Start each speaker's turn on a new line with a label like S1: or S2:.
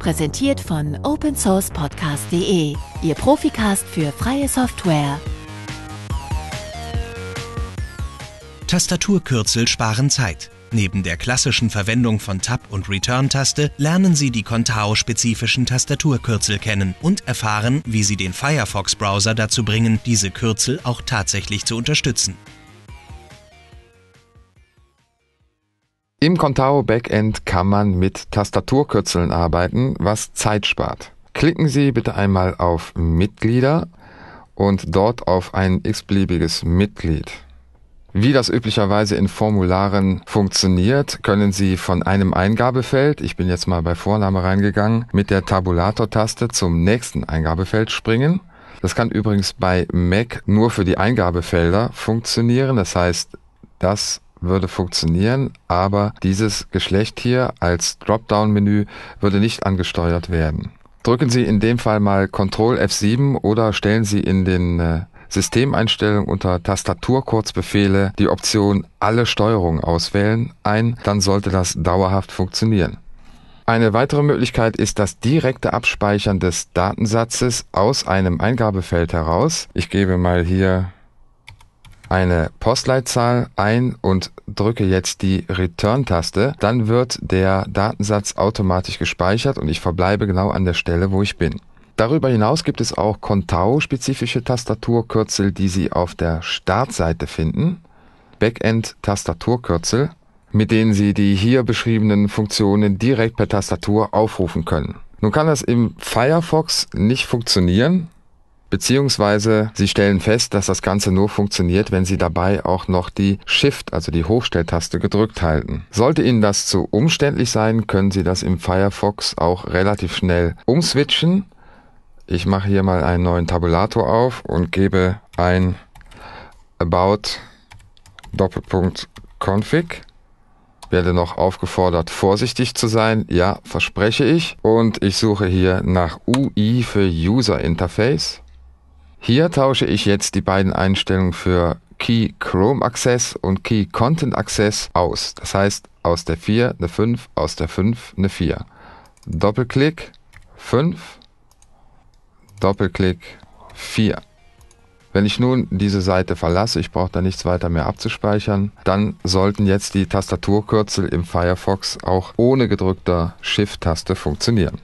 S1: Präsentiert von opensourcepodcast.de, Ihr Profikast für freie Software.
S2: Tastaturkürzel sparen Zeit. Neben der klassischen Verwendung von Tab- und Return-Taste lernen Sie die Contao-spezifischen Tastaturkürzel kennen und erfahren, wie Sie den Firefox-Browser dazu bringen, diese Kürzel auch tatsächlich zu unterstützen.
S1: Im Contao Backend kann man mit Tastaturkürzeln arbeiten, was Zeit spart. Klicken Sie bitte einmal auf Mitglieder und dort auf ein x-beliebiges Mitglied. Wie das üblicherweise in Formularen funktioniert, können Sie von einem Eingabefeld, ich bin jetzt mal bei Vorname reingegangen, mit der Tabulator-Taste zum nächsten Eingabefeld springen. Das kann übrigens bei Mac nur für die Eingabefelder funktionieren, das heißt, das würde funktionieren, aber dieses Geschlecht hier als Dropdown-Menü würde nicht angesteuert werden. Drücken Sie in dem Fall mal Ctrl F7 oder stellen Sie in den äh, Systemeinstellungen unter Tastaturkurzbefehle die Option Alle Steuerungen auswählen ein, dann sollte das dauerhaft funktionieren. Eine weitere Möglichkeit ist das direkte Abspeichern des Datensatzes aus einem Eingabefeld heraus. Ich gebe mal hier eine Postleitzahl ein und drücke jetzt die Return-Taste, dann wird der Datensatz automatisch gespeichert und ich verbleibe genau an der Stelle, wo ich bin. Darüber hinaus gibt es auch Contao-spezifische Tastaturkürzel, die Sie auf der Startseite finden. Backend-Tastaturkürzel, mit denen Sie die hier beschriebenen Funktionen direkt per Tastatur aufrufen können. Nun kann das im Firefox nicht funktionieren, Beziehungsweise sie stellen fest, dass das Ganze nur funktioniert, wenn sie dabei auch noch die Shift, also die Hochstelltaste gedrückt halten. Sollte Ihnen das zu umständlich sein, können Sie das im Firefox auch relativ schnell umswitchen. Ich mache hier mal einen neuen Tabulator auf und gebe ein About Doppelpunkt Config werde noch aufgefordert, vorsichtig zu sein. Ja, verspreche ich. Und ich suche hier nach UI für User Interface. Hier tausche ich jetzt die beiden Einstellungen für Key Chrome Access und Key Content Access aus. Das heißt, aus der 4 eine 5, aus der 5 eine 4. Doppelklick 5, Doppelklick 4. Wenn ich nun diese Seite verlasse, ich brauche da nichts weiter mehr abzuspeichern, dann sollten jetzt die Tastaturkürzel im Firefox auch ohne gedrückter Shift-Taste funktionieren.